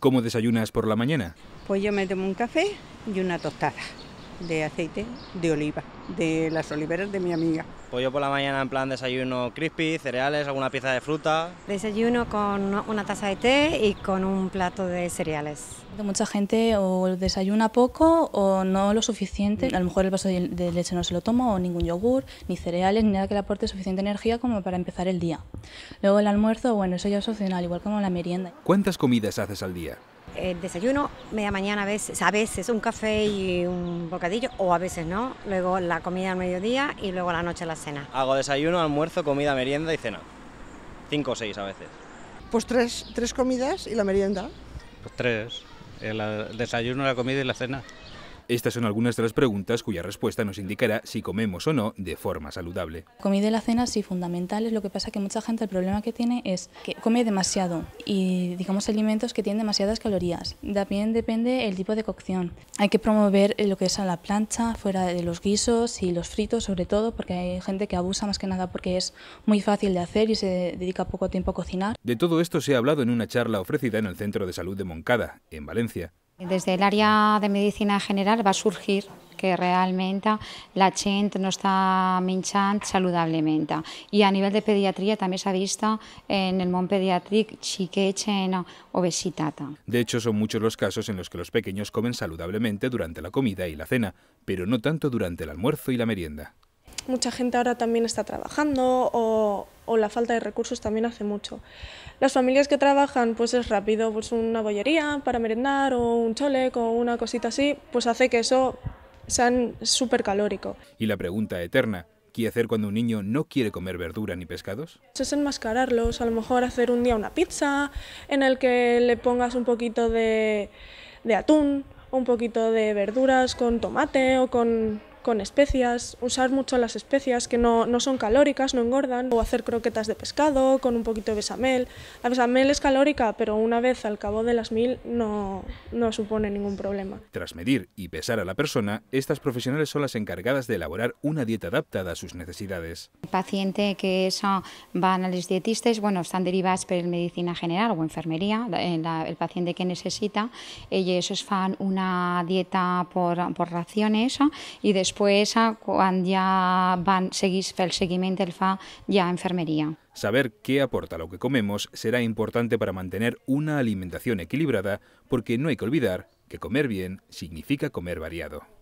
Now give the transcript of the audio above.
¿Cómo desayunas por la mañana? Pues yo me tomo un café y una tostada de aceite de oliva, de las oliveras de mi amiga. Pues "...yo por la mañana en plan desayuno crispy, cereales, alguna pieza de fruta. Desayuno con una taza de té y con un plato de cereales. Mucha gente o desayuna poco o no lo suficiente. A lo mejor el vaso de leche no se lo toma o ningún yogur, ni cereales, ni nada que le aporte suficiente energía como para empezar el día. Luego el almuerzo, bueno, eso ya es opcional, igual como la merienda. ¿Cuántas comidas haces al día? Eh, desayuno, media mañana a veces, a veces un café y un bocadillo, o a veces no, luego la comida al mediodía y luego a la noche la cena. Hago desayuno, almuerzo, comida, merienda y cena. Cinco o seis a veces. Pues tres, tres comidas y la merienda. Pues tres, el desayuno, la comida y la cena. Estas son algunas de las preguntas cuya respuesta nos indicará si comemos o no de forma saludable. Comida y la cena sí fundamentales, lo que pasa es que mucha gente el problema que tiene es que come demasiado y digamos alimentos que tienen demasiadas calorías. También depende el tipo de cocción. Hay que promover eh, lo que es a la plancha, fuera de los guisos y los fritos sobre todo, porque hay gente que abusa más que nada porque es muy fácil de hacer y se dedica poco tiempo a cocinar. De todo esto se ha hablado en una charla ofrecida en el Centro de Salud de Moncada, en Valencia. Desde el área de medicina general va a surgir que realmente la gente no está minchando saludablemente. Y a nivel de pediatría también se ha visto en el món pediàtric que en obesidad. De hecho, son muchos los casos en los que los pequeños comen saludablemente durante la comida y la cena, pero no tanto durante el almuerzo y la merienda. Mucha gente ahora también está trabajando o, o la falta de recursos también hace mucho. Las familias que trabajan, pues es rápido, pues una bollería para merendar o un chole, o una cosita así, pues hace que eso sea súper calórico. Y la pregunta eterna, ¿qué hacer cuando un niño no quiere comer verdura ni pescados? Es enmascararlos, a lo mejor hacer un día una pizza en el que le pongas un poquito de, de atún, un poquito de verduras con tomate o con con especias, usar mucho las especias que no, no, son calóricas, no engordan, o hacer croquetas de pescado con un poquito de besamel. La besamel es calórica, pero una vez al cabo de las mil no, no supone ningún problema. Tras medir y pesar a la persona, estas profesionales son las encargadas de elaborar una dieta adaptada a sus necesidades. El paciente que eso van a los dietistas, bueno, están derivadas por medicina general o enfermería, eh, el, paciente que necesita, ellos fan una dieta por, por raciones y después Después, cuando ya van seguir el seguimiento, el fa ya enfermería. Saber qué aporta lo que comemos será importante para mantener una alimentación equilibrada, porque no hay que olvidar que comer bien significa comer variado.